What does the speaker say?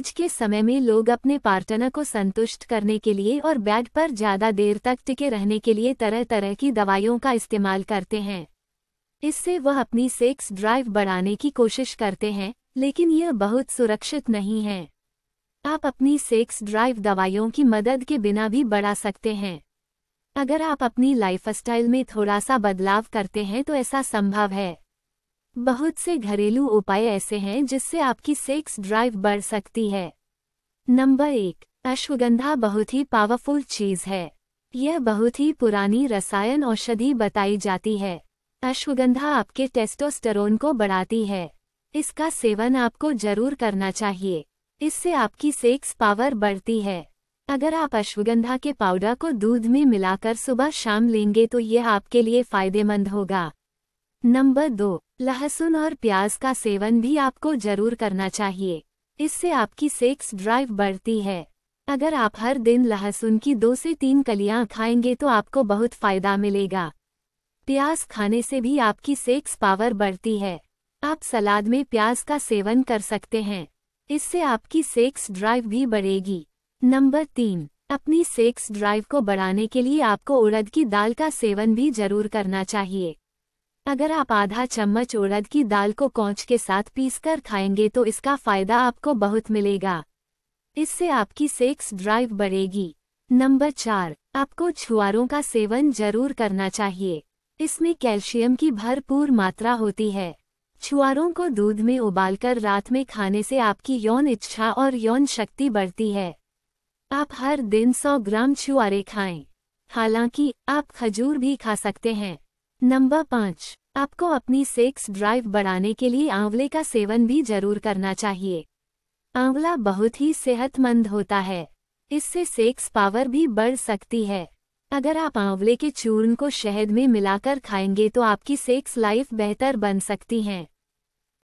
आज के समय में लोग अपने पार्टनर को संतुष्ट करने के लिए और बेड पर ज़्यादा देर तक टिके रहने के लिए तरह तरह की दवाइयों का इस्तेमाल करते हैं इससे वह अपनी सेक्स ड्राइव बढ़ाने की कोशिश करते हैं लेकिन यह बहुत सुरक्षित नहीं है आप अपनी सेक्स ड्राइव दवाइयों की मदद के बिना भी बढ़ा सकते हैं अगर आप अपनी लाइफस्टाइल में थोड़ा सा बदलाव करते हैं तो ऐसा संभव है बहुत से घरेलू उपाय ऐसे हैं जिससे आपकी सेक्स ड्राइव बढ़ सकती है नंबर एक अश्वगंधा बहुत ही पावरफुल चीज़ है यह बहुत ही पुरानी रसायन औषधि बताई जाती है अश्वगंधा आपके टेस्टोस्टेरोन को बढ़ाती है इसका सेवन आपको जरूर करना चाहिए इससे आपकी सेक्स पावर बढ़ती है अगर आप अश्वगंधा के पाउडर को दूध में मिलाकर सुबह शाम लेंगे तो यह आपके लिए फ़ायदेमंद होगा नंबर दो लहसुन और प्याज का सेवन भी आपको जरूर करना चाहिए इससे आपकी सेक्स ड्राइव बढ़ती है अगर आप हर दिन लहसुन की दो से तीन कलियां खाएंगे तो आपको बहुत फायदा मिलेगा प्याज खाने से भी आपकी सेक्स पावर बढ़ती है आप सलाद में प्याज का सेवन कर सकते हैं इससे आपकी सेक्स ड्राइव भी बढ़ेगी नंबर तीन अपनी सेक्स ड्राइव को बढ़ाने के लिए आपको उड़द की दाल का सेवन भी जरूर करना चाहिए अगर आप आधा चम्मच उड़द की दाल को कौच के साथ पीसकर खाएंगे तो इसका फायदा आपको बहुत मिलेगा इससे आपकी सेक्स ड्राइव बढ़ेगी नंबर चार आपको छुआरों का सेवन जरूर करना चाहिए इसमें कैल्शियम की भरपूर मात्रा होती है छुआरों को दूध में उबालकर रात में खाने से आपकी यौन इच्छा और यौन शक्ति बढ़ती है आप हर दिन 100 ग्राम छुआरे खाएं। हालांकि आप खजूर भी खा सकते हैं नंबर पाँच आपको अपनी सेक्स ड्राइव बढ़ाने के लिए आंवले का सेवन भी जरूर करना चाहिए आंवला बहुत ही सेहतमंद होता है इससे सेक्स पावर भी बढ़ सकती है अगर आप आंवले के चूर्ण को शहद में मिलाकर खाएंगे तो आपकी सेक्स लाइफ बेहतर बन सकती हैं